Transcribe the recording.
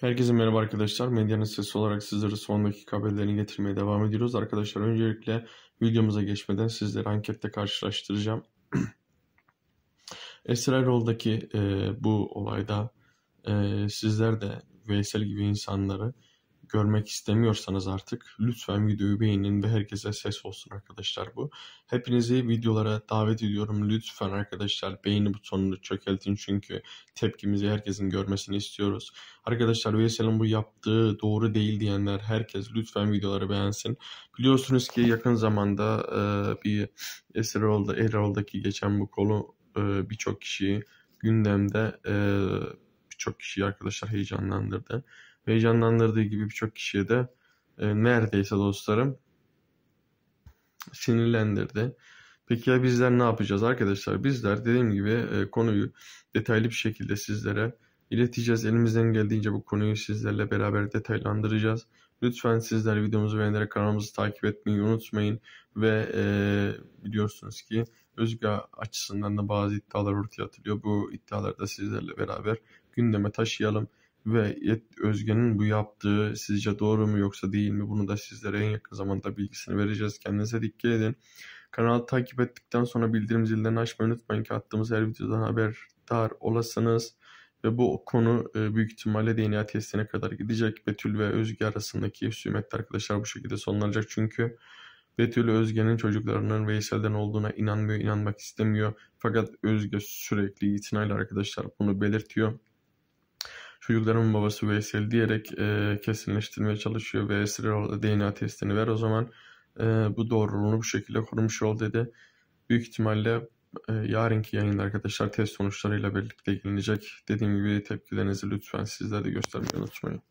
Herkese merhaba arkadaşlar. Medyanın sesi olarak sizlere son dakika haberlerini getirmeye devam ediyoruz. Arkadaşlar öncelikle videomuza geçmeden sizleri ankette karşılaştıracağım. Esrarol'daki e, bu olayda e, sizler de Veysel gibi insanları görmek istemiyorsanız artık lütfen videoyu beğenin ve herkese ses olsun arkadaşlar bu. Hepinizi videolara davet ediyorum. Lütfen arkadaşlar beğeni butonunu çökeltin çünkü tepkimizi herkesin görmesini istiyoruz. Arkadaşlar Veysel'in bu yaptığı doğru değil diyenler herkes lütfen videoları beğensin. Biliyorsunuz ki yakın zamanda e, bir Esirol'da, Erol'daki geçen bu konu e, birçok kişiyi gündemde e, birçok kişiyi arkadaşlar heyecanlandırdı. Heyecanlandırdığı gibi birçok kişiye de e, neredeyse dostlarım sinirlendirdi. Peki ya bizler ne yapacağız arkadaşlar? Bizler dediğim gibi e, konuyu detaylı bir şekilde sizlere ileteceğiz. Elimizden geldiğince bu konuyu sizlerle beraber detaylandıracağız. Lütfen sizler videomuzu beğenerek kanalımızı takip etmeyi unutmayın ve e, biliyorsunuz ki Özge açısından da bazı iddialar ortaya atılıyor. Bu iddiaları da sizlerle beraber gündeme taşıyalım ve Özge'nin bu yaptığı sizce doğru mu yoksa değil mi bunu da sizlere en yakın zamanda bilgisini vereceğiz. Kendinize dikkat edin. Kanalı takip ettikten sonra bildirim zillerini açmayı unutmayın ki attığımız her videodan haberdar olasınız. Ve bu konu e, büyük ihtimalle DNA testine kadar gidecek. Betül ve Özge arasındaki sümetli arkadaşlar bu şekilde sonlanacak. Çünkü Betül Özge'nin çocuklarının Veysel'den olduğuna inanmıyor, inanmak istemiyor. Fakat Özge sürekli itinayla arkadaşlar bunu belirtiyor. Çocukların babası Veysel diyerek e, kesinleştirmeye çalışıyor ve Esra DNA testini ver o zaman e, bu doğruluğunu bu şekilde korumuş ol dedi. Büyük ihtimalle ee, yarınki yayında arkadaşlar test sonuçlarıyla birlikte ilgilenecek. Dediğim gibi tepkilerinizi lütfen sizler de göstermeyi unutmayın.